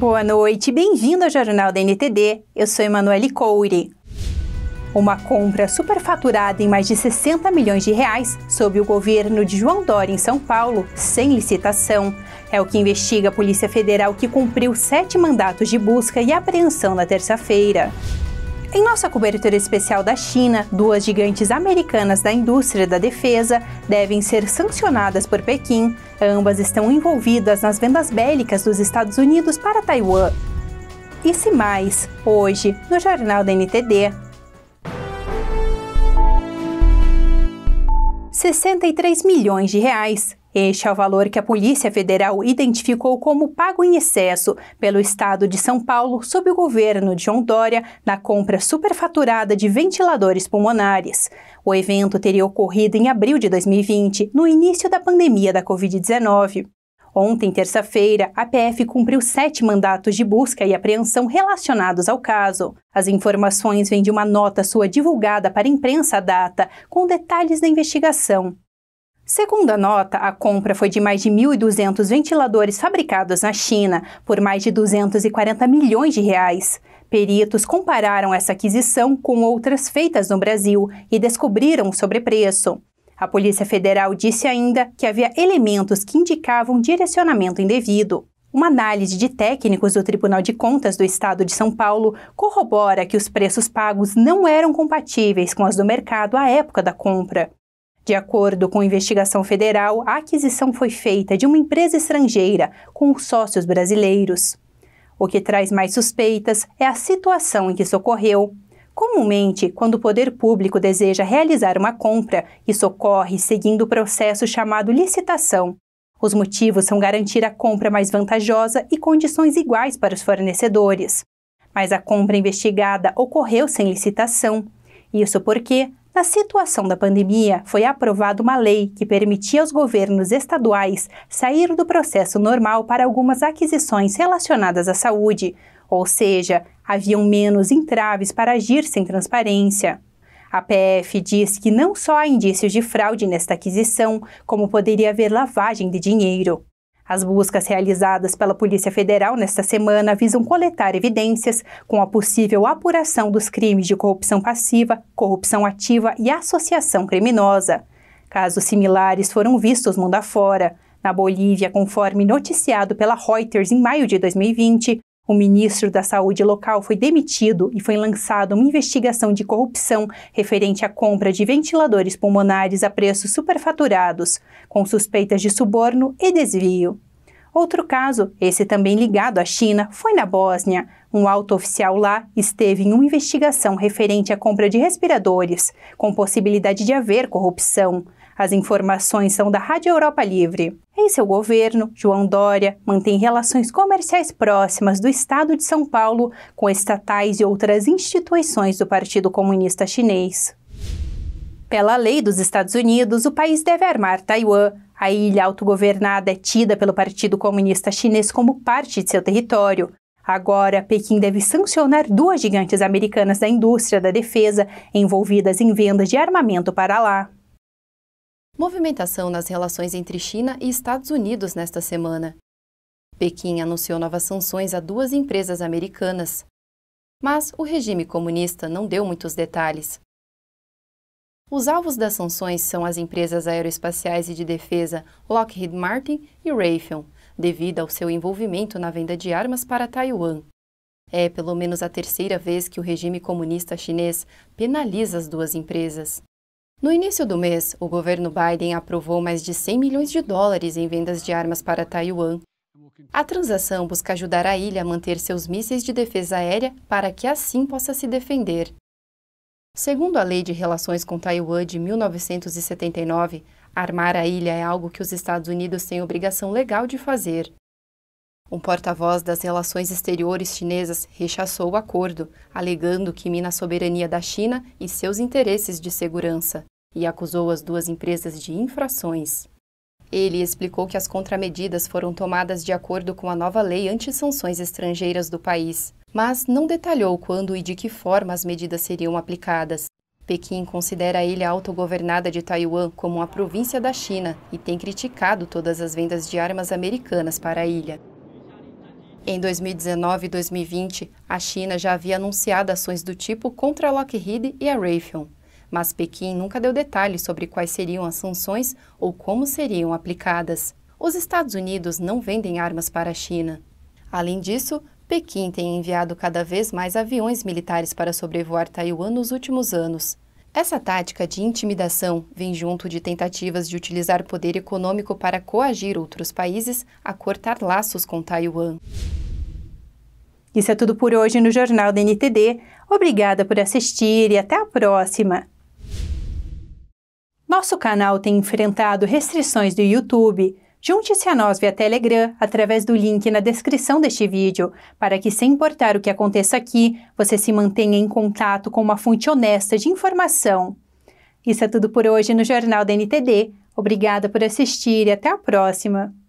Boa noite, bem-vindo ao Jornal da NTD. Eu sou Emanuele Couri. Uma compra superfaturada em mais de 60 milhões de reais sob o governo de João Dória em São Paulo, sem licitação. É o que investiga a Polícia Federal que cumpriu sete mandatos de busca e apreensão na terça-feira. Em nossa cobertura especial da China, duas gigantes americanas da indústria da defesa devem ser sancionadas por Pequim. Ambas estão envolvidas nas vendas bélicas dos Estados Unidos para Taiwan. E se mais, hoje, no Jornal da NTD. 63 milhões de reais este é o valor que a Polícia Federal identificou como pago em excesso pelo Estado de São Paulo sob o governo de João Dória na compra superfaturada de ventiladores pulmonares. O evento teria ocorrido em abril de 2020, no início da pandemia da Covid-19. Ontem, terça-feira, a PF cumpriu sete mandatos de busca e apreensão relacionados ao caso. As informações vêm de uma nota sua divulgada para a imprensa à data, com detalhes da investigação. Segundo a nota, a compra foi de mais de 1.200 ventiladores fabricados na China por mais de 240 milhões de reais. Peritos compararam essa aquisição com outras feitas no Brasil e descobriram o sobrepreço. A Polícia Federal disse ainda que havia elementos que indicavam direcionamento indevido. Uma análise de técnicos do Tribunal de Contas do Estado de São Paulo corrobora que os preços pagos não eram compatíveis com os do mercado à época da compra. De acordo com investigação federal, a aquisição foi feita de uma empresa estrangeira com sócios brasileiros. O que traz mais suspeitas é a situação em que isso ocorreu. Comumente, quando o poder público deseja realizar uma compra, isso ocorre seguindo o processo chamado licitação. Os motivos são garantir a compra mais vantajosa e condições iguais para os fornecedores. Mas a compra investigada ocorreu sem licitação. Isso porque na situação da pandemia, foi aprovada uma lei que permitia aos governos estaduais sair do processo normal para algumas aquisições relacionadas à saúde, ou seja, haviam menos entraves para agir sem transparência. A PF diz que não só há indícios de fraude nesta aquisição, como poderia haver lavagem de dinheiro. As buscas realizadas pela Polícia Federal nesta semana visam coletar evidências com a possível apuração dos crimes de corrupção passiva, corrupção ativa e associação criminosa. Casos similares foram vistos mundo afora. Na Bolívia, conforme noticiado pela Reuters em maio de 2020, o ministro da Saúde local foi demitido e foi lançada uma investigação de corrupção referente à compra de ventiladores pulmonares a preços superfaturados, com suspeitas de suborno e desvio. Outro caso, esse também ligado à China, foi na Bósnia. Um alto oficial lá esteve em uma investigação referente à compra de respiradores, com possibilidade de haver corrupção. As informações são da Rádio Europa Livre. Em seu governo, João Dória mantém relações comerciais próximas do Estado de São Paulo com estatais e outras instituições do Partido Comunista Chinês. Pela lei dos Estados Unidos, o país deve armar Taiwan. A ilha autogovernada é tida pelo Partido Comunista Chinês como parte de seu território. Agora, Pequim deve sancionar duas gigantes americanas da indústria da defesa envolvidas em vendas de armamento para lá movimentação nas relações entre China e Estados Unidos nesta semana. Pequim anunciou novas sanções a duas empresas americanas. Mas o regime comunista não deu muitos detalhes. Os alvos das sanções são as empresas aeroespaciais e de defesa Lockheed Martin e Raytheon, devido ao seu envolvimento na venda de armas para Taiwan. É pelo menos a terceira vez que o regime comunista chinês penaliza as duas empresas. No início do mês, o governo Biden aprovou mais de 100 milhões de dólares em vendas de armas para Taiwan. A transação busca ajudar a ilha a manter seus mísseis de defesa aérea para que assim possa se defender. Segundo a Lei de Relações com Taiwan de 1979, armar a ilha é algo que os Estados Unidos têm obrigação legal de fazer. Um porta-voz das relações exteriores chinesas rechaçou o acordo, alegando que mina a soberania da China e seus interesses de segurança e acusou as duas empresas de infrações. Ele explicou que as contramedidas foram tomadas de acordo com a nova lei anti-sanções estrangeiras do país, mas não detalhou quando e de que forma as medidas seriam aplicadas. Pequim considera a ilha autogovernada de Taiwan como uma província da China e tem criticado todas as vendas de armas americanas para a ilha. Em 2019 e 2020, a China já havia anunciado ações do tipo contra a Lockheed e a Raytheon mas Pequim nunca deu detalhes sobre quais seriam as sanções ou como seriam aplicadas. Os Estados Unidos não vendem armas para a China. Além disso, Pequim tem enviado cada vez mais aviões militares para sobrevoar Taiwan nos últimos anos. Essa tática de intimidação vem junto de tentativas de utilizar poder econômico para coagir outros países a cortar laços com Taiwan. Isso é tudo por hoje no Jornal da NTD. Obrigada por assistir e até a próxima! Nosso canal tem enfrentado restrições do YouTube. Junte-se a nós via Telegram através do link na descrição deste vídeo, para que, sem importar o que aconteça aqui, você se mantenha em contato com uma fonte honesta de informação. Isso é tudo por hoje no Jornal da NTD. Obrigada por assistir e até a próxima!